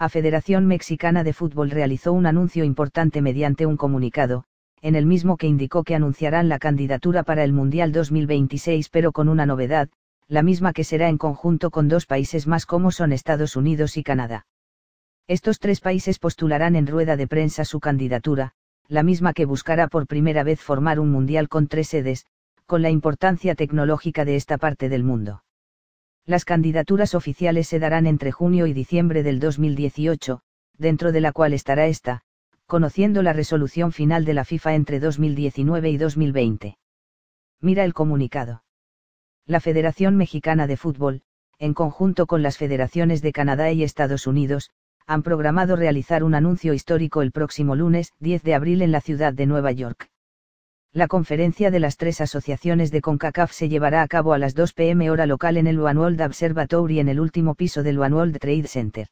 La Federación Mexicana de Fútbol realizó un anuncio importante mediante un comunicado, en el mismo que indicó que anunciarán la candidatura para el Mundial 2026 pero con una novedad, la misma que será en conjunto con dos países más como son Estados Unidos y Canadá. Estos tres países postularán en rueda de prensa su candidatura, la misma que buscará por primera vez formar un mundial con tres sedes, con la importancia tecnológica de esta parte del mundo. Las candidaturas oficiales se darán entre junio y diciembre del 2018, dentro de la cual estará esta, conociendo la resolución final de la FIFA entre 2019 y 2020. Mira el comunicado. La Federación Mexicana de Fútbol, en conjunto con las federaciones de Canadá y Estados Unidos, han programado realizar un anuncio histórico el próximo lunes, 10 de abril, en la ciudad de Nueva York la conferencia de las tres asociaciones de CONCACAF se llevará a cabo a las 2 pm hora local en el One World Observatory en el último piso del One World Trade Center.